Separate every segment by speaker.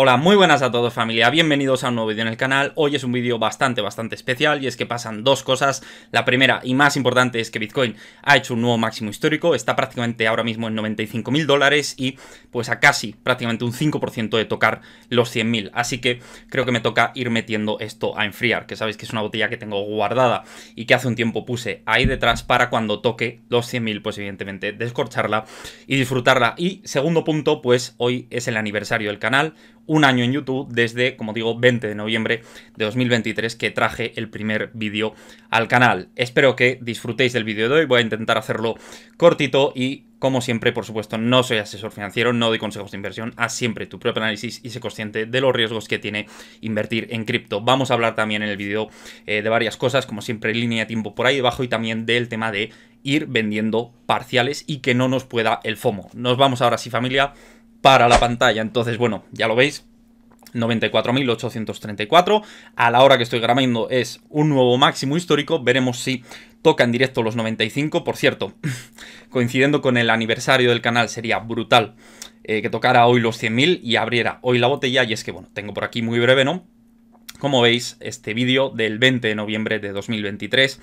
Speaker 1: Hola, muy buenas a todos familia, bienvenidos a un nuevo vídeo en el canal. Hoy es un vídeo bastante, bastante especial y es que pasan dos cosas. La primera y más importante es que Bitcoin ha hecho un nuevo máximo histórico, está prácticamente ahora mismo en 95 mil dólares y pues a casi prácticamente un 5% de tocar los 100.000. Así que creo que me toca ir metiendo esto a enfriar, que sabéis que es una botella que tengo guardada y que hace un tiempo puse ahí detrás para cuando toque los 100.000, pues evidentemente descorcharla y disfrutarla. Y segundo punto, pues hoy es el aniversario del canal un año en YouTube desde, como digo, 20 de noviembre de 2023 que traje el primer vídeo al canal. Espero que disfrutéis del vídeo de hoy, voy a intentar hacerlo cortito y como siempre, por supuesto, no soy asesor financiero, no doy consejos de inversión, haz siempre tu propio análisis y sé consciente de los riesgos que tiene invertir en cripto. Vamos a hablar también en el vídeo eh, de varias cosas, como siempre, línea de tiempo por ahí debajo y también del tema de ir vendiendo parciales y que no nos pueda el FOMO. Nos vamos ahora sí, familia para la pantalla. Entonces, bueno, ya lo veis, 94.834. A la hora que estoy grabando es un nuevo máximo histórico. Veremos si toca en directo los 95. Por cierto, coincidiendo con el aniversario del canal, sería brutal eh, que tocara hoy los 100.000 y abriera hoy la botella. Y es que, bueno, tengo por aquí muy breve, ¿no? Como veis, este vídeo del 20 de noviembre de 2023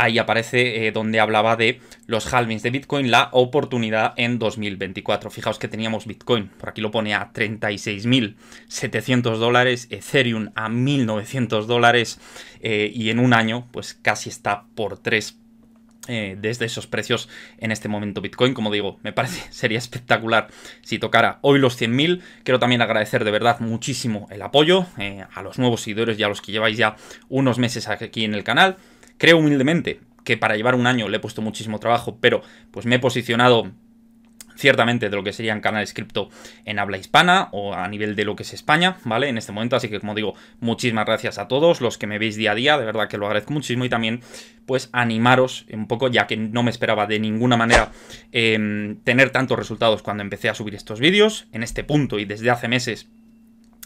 Speaker 1: ahí aparece eh, donde hablaba de los halvings de Bitcoin, la oportunidad en 2024. Fijaos que teníamos Bitcoin, por aquí lo pone a 36.700 dólares, Ethereum a 1.900 dólares eh, y en un año pues casi está por tres eh, desde esos precios en este momento Bitcoin. Como digo, me parece, sería espectacular si tocara hoy los 100.000. Quiero también agradecer de verdad muchísimo el apoyo a los nuevos seguidores y a los que lleváis ya unos meses aquí en el canal. Creo humildemente que para llevar un año le he puesto muchísimo trabajo, pero pues me he posicionado ciertamente de lo que serían canales cripto en habla hispana o a nivel de lo que es España, ¿vale? En este momento, así que como digo, muchísimas gracias a todos los que me veis día a día, de verdad que lo agradezco muchísimo y también pues animaros un poco, ya que no me esperaba de ninguna manera em, tener tantos resultados cuando empecé a subir estos vídeos, en este punto y desde hace meses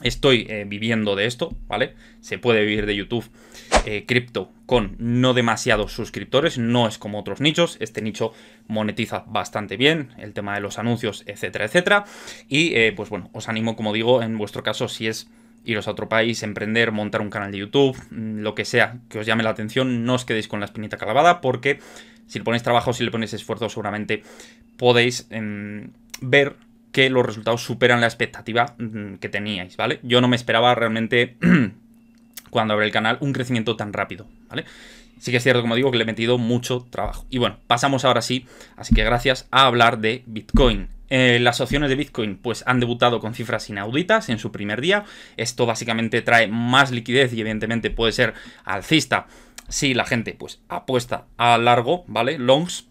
Speaker 1: estoy eh, viviendo de esto, ¿vale? Se puede vivir de YouTube eh, cripto con no demasiados suscriptores, no es como otros nichos, este nicho monetiza bastante bien, el tema de los anuncios, etcétera, etcétera. Y eh, pues bueno, os animo, como digo, en vuestro caso, si es iros a otro país, emprender, montar un canal de YouTube, mm, lo que sea que os llame la atención, no os quedéis con la espinita calabada porque si le ponéis trabajo, si le ponéis esfuerzo, seguramente podéis em, ver que los resultados superan la expectativa mm, que teníais, ¿vale? Yo no me esperaba realmente cuando abre el canal un crecimiento tan rápido, ¿vale? Sí que es cierto, como digo, que le he metido mucho trabajo. Y bueno, pasamos ahora sí, así que gracias, a hablar de Bitcoin. Eh, las opciones de Bitcoin pues han debutado con cifras inauditas en su primer día. Esto básicamente trae más liquidez y evidentemente puede ser alcista si la gente pues apuesta a largo, ¿vale? Longs,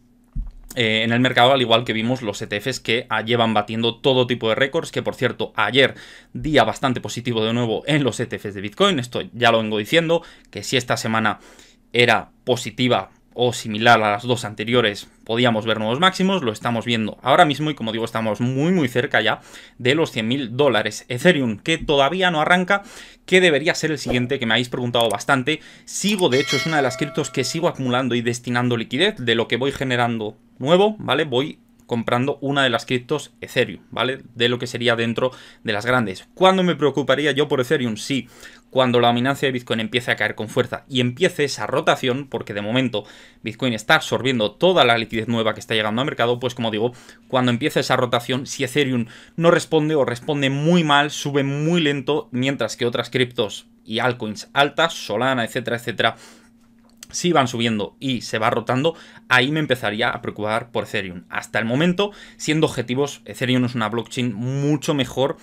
Speaker 1: eh, en el mercado, al igual que vimos los ETFs que ah, llevan batiendo todo tipo de récords, que por cierto, ayer día bastante positivo de nuevo en los ETFs de Bitcoin, esto ya lo vengo diciendo, que si esta semana era positiva o similar a las dos anteriores, podíamos ver nuevos máximos, lo estamos viendo ahora mismo y como digo, estamos muy muy cerca ya de los 100.000 dólares. Ethereum, que todavía no arranca, que debería ser el siguiente, que me habéis preguntado bastante. Sigo, de hecho, es una de las criptos que sigo acumulando y destinando liquidez de lo que voy generando nuevo, ¿vale? Voy comprando una de las criptos Ethereum, ¿vale? De lo que sería dentro de las grandes. ¿Cuándo me preocuparía yo por Ethereum? Sí, cuando la dominancia de Bitcoin empiece a caer con fuerza y empiece esa rotación, porque de momento Bitcoin está absorbiendo toda la liquidez nueva que está llegando al mercado, pues como digo, cuando empiece esa rotación, si Ethereum no responde o responde muy mal, sube muy lento, mientras que otras criptos y altcoins altas, Solana, etcétera, etcétera, si van subiendo y se va rotando, ahí me empezaría a preocupar por Ethereum. Hasta el momento, siendo objetivos, Ethereum es una blockchain mucho mejor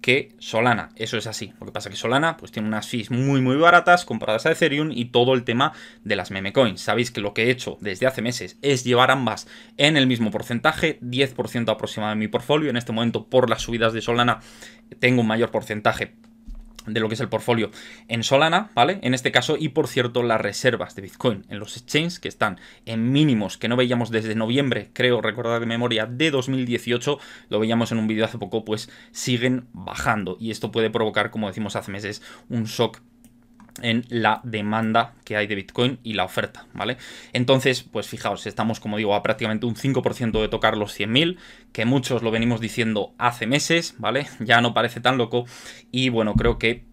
Speaker 1: que Solana. Eso es así. Lo que pasa es que Solana pues, tiene unas fees muy muy baratas comparadas a Ethereum y todo el tema de las meme coins. Sabéis que lo que he hecho desde hace meses es llevar ambas en el mismo porcentaje, 10% aproximado de mi portfolio. En este momento, por las subidas de Solana, tengo un mayor porcentaje de lo que es el portfolio en Solana, ¿vale? En este caso, y por cierto, las reservas de Bitcoin en los exchanges que están en mínimos que no veíamos desde noviembre, creo recordar de memoria, de 2018, lo veíamos en un vídeo hace poco, pues siguen bajando y esto puede provocar, como decimos hace meses, un shock en la demanda que hay de Bitcoin y la oferta, ¿vale? Entonces, pues fijaos, estamos, como digo, a prácticamente un 5% de tocar los 100.000, que muchos lo venimos diciendo hace meses, ¿vale? Ya no parece tan loco y bueno, creo que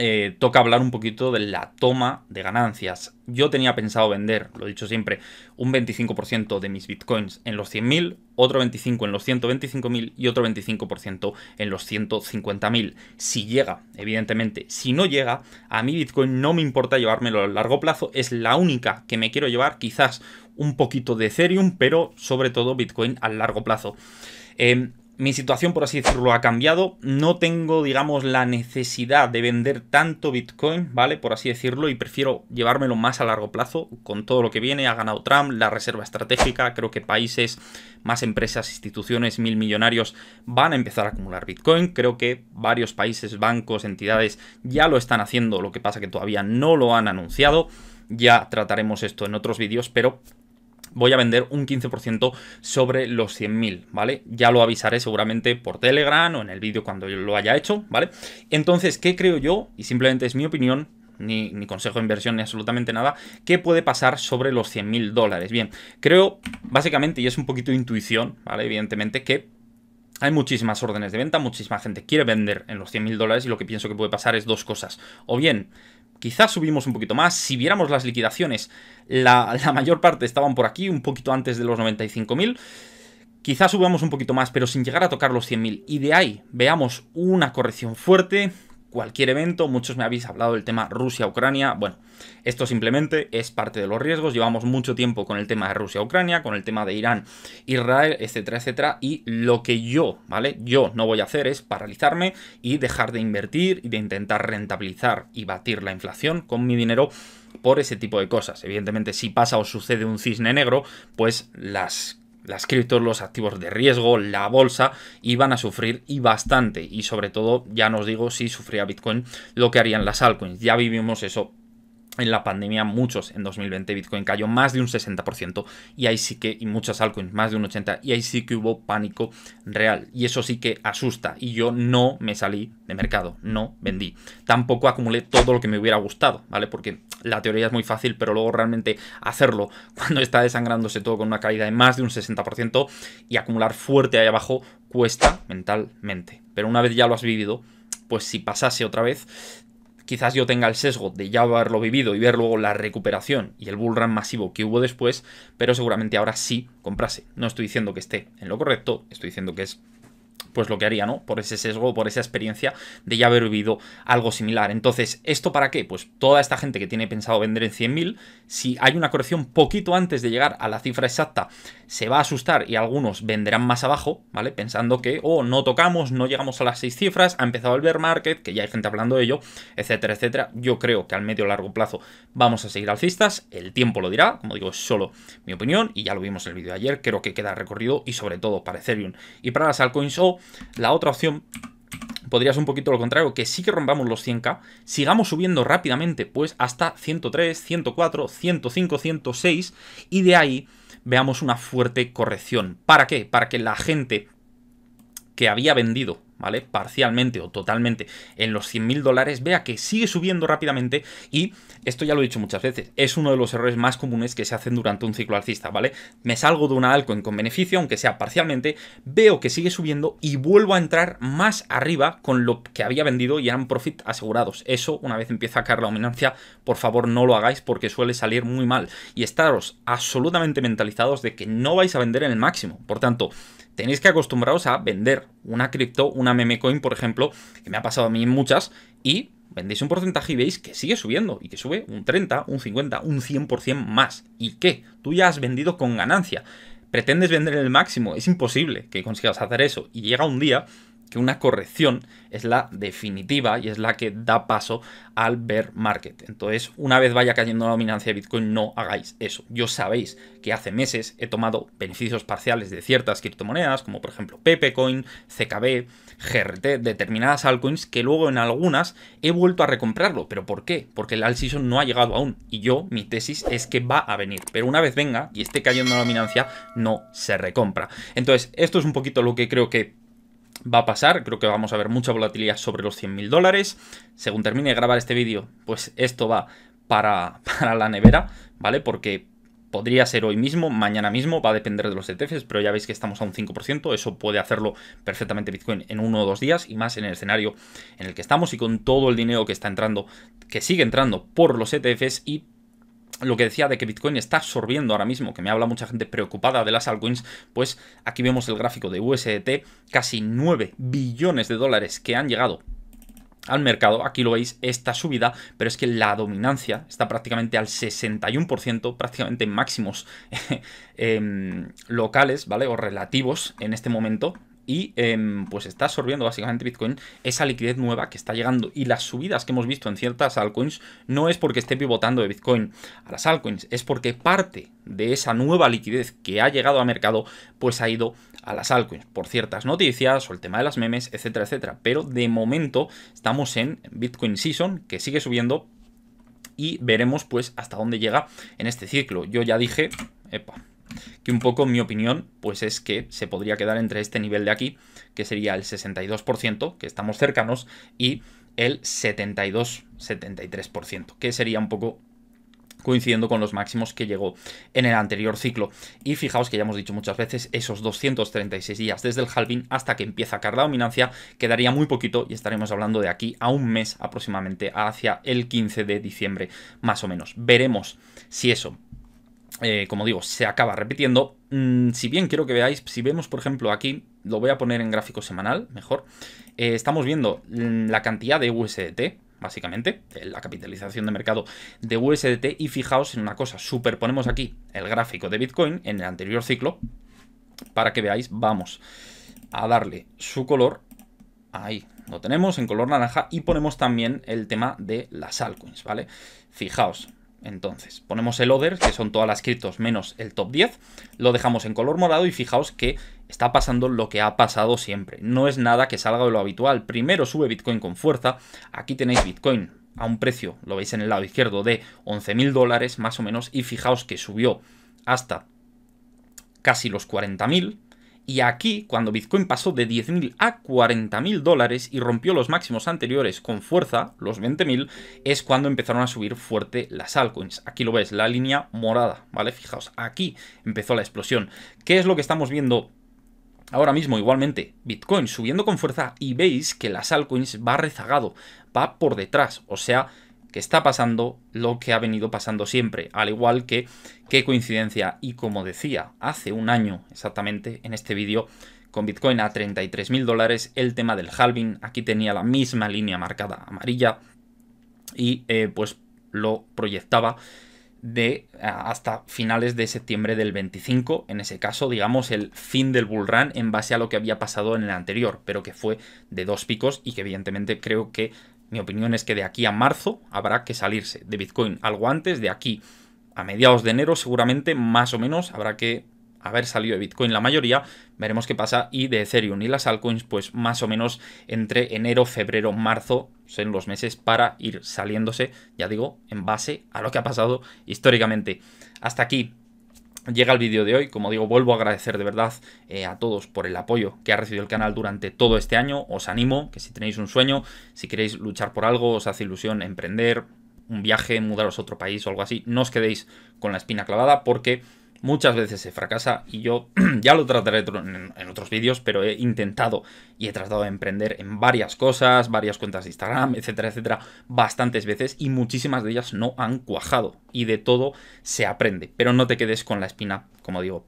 Speaker 1: eh, toca hablar un poquito de la toma de ganancias. Yo tenía pensado vender, lo he dicho siempre, un 25% de mis bitcoins en los 100.000, otro 25% en los 125.000 y otro 25% en los 150.000. Si llega, evidentemente, si no llega, a mi bitcoin no me importa llevármelo a largo plazo, es la única que me quiero llevar, quizás un poquito de Ethereum, pero sobre todo bitcoin a largo plazo. Em, mi situación, por así decirlo, ha cambiado. No tengo, digamos, la necesidad de vender tanto Bitcoin, ¿vale? Por así decirlo, y prefiero llevármelo más a largo plazo con todo lo que viene. Ha ganado Trump, la reserva estratégica, creo que países, más empresas, instituciones, mil millonarios van a empezar a acumular Bitcoin. Creo que varios países, bancos, entidades ya lo están haciendo, lo que pasa que todavía no lo han anunciado. Ya trataremos esto en otros vídeos, pero voy a vender un 15% sobre los 100.000, ¿vale? Ya lo avisaré seguramente por Telegram o en el vídeo cuando yo lo haya hecho, ¿vale? Entonces, ¿qué creo yo? Y simplemente es mi opinión, ni, consejo de inversión ni absolutamente nada, ¿qué puede pasar sobre los 100.000 dólares? Bien, creo básicamente, y es un poquito de intuición, ¿vale? Evidentemente que hay muchísimas órdenes de venta, muchísima gente quiere vender en los 100.000 mil dólares y lo que pienso que puede pasar es dos cosas. O bien, Quizás subimos un poquito más. Si viéramos las liquidaciones, la, mayor parte estaban por aquí, un poquito antes de los 95.000. Quizás subamos un poquito más, pero sin llegar a tocar los 100.000. Y de ahí veamos una corrección fuerte cualquier evento. Muchos me habéis hablado del tema Rusia-Ucrania. Bueno, esto simplemente es parte de los riesgos. Llevamos mucho tiempo con el tema de Rusia-Ucrania, con el tema de Irán-Israel, etcétera, etcétera. Y lo que yo, ¿vale? Yo no voy a hacer es paralizarme y dejar de invertir y de intentar rentabilizar y batir la inflación con mi dinero por ese tipo de cosas. Evidentemente, si pasa o sucede un cisne negro, pues las las criptos, los activos de riesgo, la bolsa, iban a sufrir y bastante. Y sobre todo, ya nos digo, si sufría Bitcoin, lo que harían las altcoins. Ya vivimos eso en la pandemia muchos en 2020 Bitcoin cayó más de un 60% y ahí sí que, y muchas altcoins más de un 80% y ahí sí que hubo pánico real y eso sí que asusta y yo no me salí de mercado, no vendí, tampoco acumulé todo lo que me hubiera gustado, ¿vale? Porque la teoría es muy fácil, pero luego realmente hacerlo cuando está desangrándose todo con una caída de más de un 60% y acumular fuerte ahí abajo cuesta mentalmente. Pero una vez ya lo has vivido, pues si pasase otra vez, quizás yo tenga el sesgo de ya haberlo vivido y ver luego la recuperación y el bull run masivo que hubo después, pero seguramente ahora sí comprase. No estoy diciendo que esté en lo correcto, estoy diciendo que es pues lo que haría, ¿no? Por ese sesgo, por esa experiencia de ya haber vivido algo similar. Entonces, ¿esto para qué? Pues toda esta gente que tiene pensado vender en 100.000, si hay una corrección poquito antes de llegar a la cifra exacta, se va a asustar y algunos venderán más abajo, ¿vale? Pensando que, oh, no tocamos, no llegamos a las seis cifras, ha empezado el bear market, que ya hay gente hablando de ello, etcétera, etcétera. Yo creo que al medio largo plazo vamos a seguir alcistas, el tiempo lo dirá, como digo, es solo mi opinión y ya lo vimos en el vídeo de ayer, creo que queda recorrido y sobre todo para Ethereum y para las altcoins o la otra opción podría ser un poquito lo contrario, que sí que rompamos los 100k, sigamos subiendo rápidamente, pues hasta 103, 104, 105, 106, y de ahí veamos una fuerte corrección. ¿Para qué? Para que la gente que había vendido ¿vale? Parcialmente o totalmente en los 100.000 dólares, vea que sigue subiendo rápidamente y esto ya lo he dicho muchas veces, es uno de los errores más comunes que se hacen durante un ciclo alcista, ¿vale? Me salgo de una altcoin con beneficio, aunque sea parcialmente, veo que sigue subiendo y vuelvo a entrar más arriba con lo que había vendido y eran profit asegurados. Eso, una vez empieza a caer la dominancia, por favor no lo hagáis porque suele salir muy mal y estaros absolutamente mentalizados de que no vais a vender en el máximo. Por tanto, tenéis que acostumbraros a vender una cripto, una meme coin, por ejemplo, que me ha pasado a mí en muchas, y vendéis un porcentaje y veis que sigue subiendo y que sube un 30, un 50, un 100% más. ¿Y qué? Tú ya has vendido con ganancia. Pretendes vender en el máximo, es imposible que consigas hacer eso. Y llega un día que una corrección es la definitiva y es la que da paso al bear market. Entonces, una vez vaya cayendo la dominancia de Bitcoin, no hagáis eso. Yo sabéis que hace meses he tomado beneficios parciales de ciertas criptomonedas, como por ejemplo Pepecoin, CKB, GRT, determinadas altcoins, que luego en algunas he vuelto a recomprarlo. ¿Pero por qué? Porque el alt season no ha llegado aún. Y yo, mi tesis es que va a venir. Pero una vez venga y esté cayendo la dominancia, no se recompra. Entonces, esto es un poquito lo que creo que va a pasar, creo que vamos a ver mucha volatilidad sobre los 100.000 dólares. Según termine de grabar este vídeo, pues esto va para, para, la nevera, ¿vale? Porque podría ser hoy mismo, mañana mismo, va a depender de los ETFs, pero ya veis que estamos a un 5%, eso puede hacerlo perfectamente Bitcoin en uno o dos días y más en el escenario en el que estamos y con todo el dinero que está entrando, que sigue entrando por los ETFs y lo que decía de que Bitcoin está absorbiendo ahora mismo, que me habla mucha gente preocupada de las altcoins, pues aquí vemos el gráfico de USDT, casi 9 billones de dólares que han llegado al mercado, aquí lo veis, esta subida, pero es que la dominancia está prácticamente al 61%, prácticamente máximos eh, em, locales, ¿vale? O relativos en este momento, y em, pues está absorbiendo básicamente Bitcoin esa liquidez nueva que está llegando y las subidas que hemos visto en ciertas altcoins no es porque esté pivotando de Bitcoin a las altcoins, es porque parte de esa nueva liquidez que ha llegado a mercado pues ha ido a las altcoins por ciertas noticias o el tema de las memes, etcétera, etcétera. Pero de momento estamos en Bitcoin Season que sigue subiendo y veremos pues hasta dónde llega en este ciclo. Yo ya dije, epa, que un poco mi opinión pues es que se podría quedar entre este nivel de aquí, que sería el 62%, que estamos cercanos, y el 72-73%, que sería un poco coincidiendo con los máximos que llegó en el anterior ciclo. Y fijaos que ya hemos dicho muchas veces, esos 236 días desde el halving hasta que empieza a caer la dominancia, quedaría muy poquito y estaremos hablando de aquí a un mes aproximadamente hacia el 15 de diciembre más o menos. Veremos si eso eh, como digo, se acaba repitiendo. Mm, si bien quiero que veáis, si vemos por ejemplo aquí, lo voy a poner en gráfico semanal, mejor, eh, estamos viendo mm, la cantidad de USDT, básicamente, eh, la capitalización de mercado de USDT y fijaos en una cosa, superponemos aquí el gráfico de Bitcoin en el anterior ciclo para que veáis, vamos a darle su color, ahí lo tenemos en color naranja y ponemos también el tema de las altcoins, ¿vale? Fijaos, entonces, ponemos el other, que son todas las criptos menos el top 10, lo dejamos en color morado y fijaos que está pasando lo que ha pasado siempre. No es nada que salga de lo habitual. Primero sube Bitcoin con fuerza, aquí tenéis Bitcoin a un precio, lo veis en el lado izquierdo, de 11.000 dólares más o menos y fijaos que subió hasta casi los 40.000 y aquí, cuando Bitcoin pasó de 10.000 a 40.000 dólares y rompió los máximos anteriores con fuerza, los 20.000, es cuando empezaron a subir fuerte las altcoins. Aquí lo ves, la línea morada, ¿vale? Fijaos, aquí empezó la explosión. ¿Qué es lo que estamos viendo Ahora mismo, igualmente, Bitcoin subiendo con fuerza y veis que las altcoins va rezagado, va por detrás, o sea, que está pasando lo que ha venido pasando siempre, al igual que qué coincidencia. Y como decía, hace un año exactamente en este vídeo, con Bitcoin a 33.000 dólares, el tema del halving, aquí tenía la misma línea marcada amarilla y eh, pues lo proyectaba de hasta finales de septiembre del 25, en ese caso, digamos, el fin del bull run en base a lo que había pasado en el anterior, pero que fue de dos picos y que evidentemente creo que mi opinión es que de aquí a marzo habrá que salirse de Bitcoin algo antes, de aquí a mediados de enero seguramente más o menos habrá que haber salido de Bitcoin la mayoría, veremos qué pasa y de Ethereum y las altcoins pues más o menos entre enero, febrero, marzo son los meses para ir saliéndose, ya digo, en base a lo que ha pasado históricamente. Hasta aquí llega el vídeo de hoy. Como digo, vuelvo a agradecer de verdad eh, a todos por el apoyo que ha recibido el canal durante todo este año. Os animo que si tenéis un sueño, si queréis luchar por algo, os hace ilusión emprender un viaje, mudaros a otro país o algo así, no os quedéis con la espina clavada porque Muchas veces se fracasa y yo ya lo trataré en otros vídeos, pero he intentado y he tratado de emprender en varias cosas, varias cuentas de Instagram, etcétera, etcétera, bastantes veces y muchísimas de ellas no han cuajado y de todo se aprende, pero no te quedes con la espina, como digo,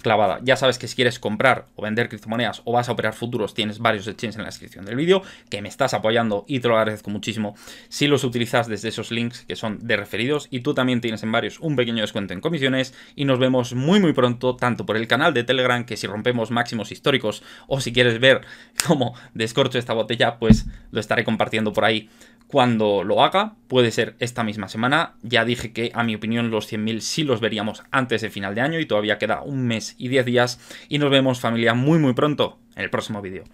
Speaker 1: clavada. Ya sabes que si quieres comprar o vender criptomonedas o vas a operar futuros, tienes varios exchanges en la descripción del vídeo, que me estás apoyando y te lo agradezco muchísimo si los utilizas desde esos links que son de referidos y tú también tienes en varios un pequeño descuento en comisiones y nos vemos muy muy pronto tanto por el canal de Telegram que si rompemos máximos históricos o si quieres ver cómo descorcho esta botella, pues lo estaré compartiendo por ahí cuando lo haga, puede ser esta misma semana. Ya dije que a mi opinión los 100.000 sí los veríamos antes de final de año y todavía queda un mes y 10 días y nos vemos familia muy muy pronto en el próximo vídeo.